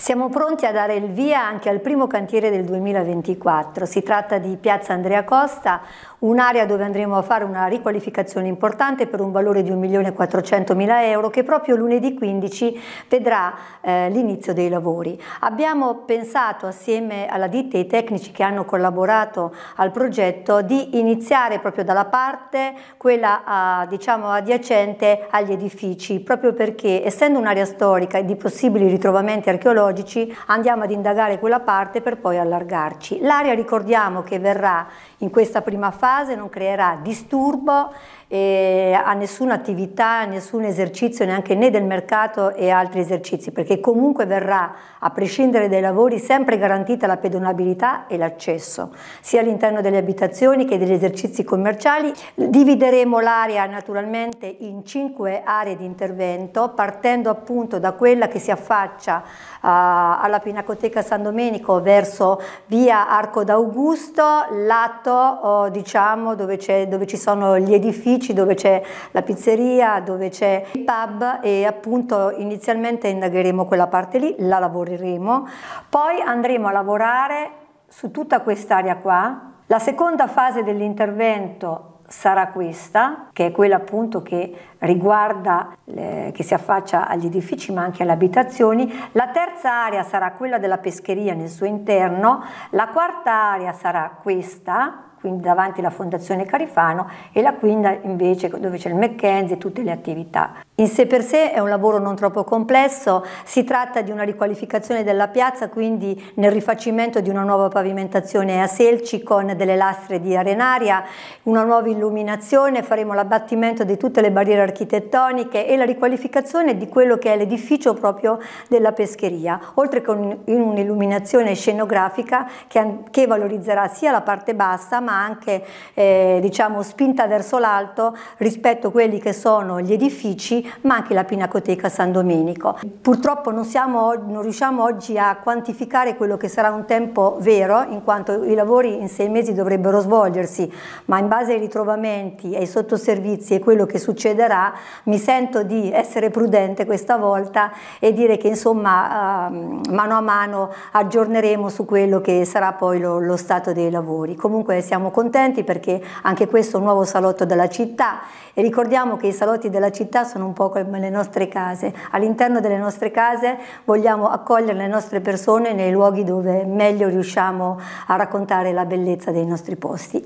Siamo pronti a dare il via anche al primo cantiere del 2024. Si tratta di Piazza Andrea Costa, un'area dove andremo a fare una riqualificazione importante per un valore di 1.400.000 euro che proprio lunedì 15 vedrà eh, l'inizio dei lavori. Abbiamo pensato assieme alla ditta e ai tecnici che hanno collaborato al progetto di iniziare proprio dalla parte quella a, diciamo adiacente agli edifici, proprio perché essendo un'area storica e di possibili ritrovamenti archeologici archeologici andiamo ad indagare quella parte per poi allargarci. L'area ricordiamo che verrà in questa prima fase, non creerà disturbo eh, a nessuna attività, a nessun esercizio neanche né del mercato e altri esercizi, perché comunque verrà, a prescindere dai lavori, sempre garantita la pedonabilità e l'accesso, sia all'interno delle abitazioni che degli esercizi commerciali. Divideremo l'area naturalmente in cinque aree di intervento, partendo appunto da quella che si affaccia eh, eh, alla Pinacoteca San Domenico verso via Arco d'Augusto, lato oh, diciamo, dove, dove, ci sono gli edifici, dove c'è la pizzeria, dove c'è il pub e appunto inizialmente indagheremo quella parte lì, la lavoreremo, poi andremo a lavorare su tutta quest'area qua. La seconda fase dell'intervento sarà questa, che è quella appunto che riguarda, eh, che si affaccia agli edifici ma anche alle abitazioni, la terza area sarà quella della pescheria nel suo interno, la quarta area sarà questa, quindi davanti alla Fondazione Carifano e la quinta invece dove c'è il McKenzie e tutte le attività. In sé per sé è un lavoro non troppo complesso, si tratta di una riqualificazione della piazza, quindi nel rifacimento di una nuova pavimentazione a selci con delle lastre di arenaria, una nuova illuminazione, faremo l'abbattimento di tutte le barriere architettoniche e la riqualificazione di quello che è l'edificio proprio della pescheria, oltre che in un'illuminazione scenografica che, che valorizzerà sia la parte bassa ma ma anche eh, diciamo, spinta verso l'alto rispetto a quelli che sono gli edifici, ma anche la Pinacoteca San Domenico. Purtroppo non, siamo, non riusciamo oggi a quantificare quello che sarà un tempo vero, in quanto i lavori in sei mesi dovrebbero svolgersi, ma in base ai ritrovamenti, ai sottoservizi e quello che succederà, mi sento di essere prudente questa volta e dire che insomma ehm, mano a mano aggiorneremo su quello che sarà poi lo, lo stato dei lavori. Comunque siamo siamo contenti perché anche questo è un nuovo salotto della città e ricordiamo che i salotti della città sono un po' come le nostre case. All'interno delle nostre case vogliamo accogliere le nostre persone nei luoghi dove meglio riusciamo a raccontare la bellezza dei nostri posti.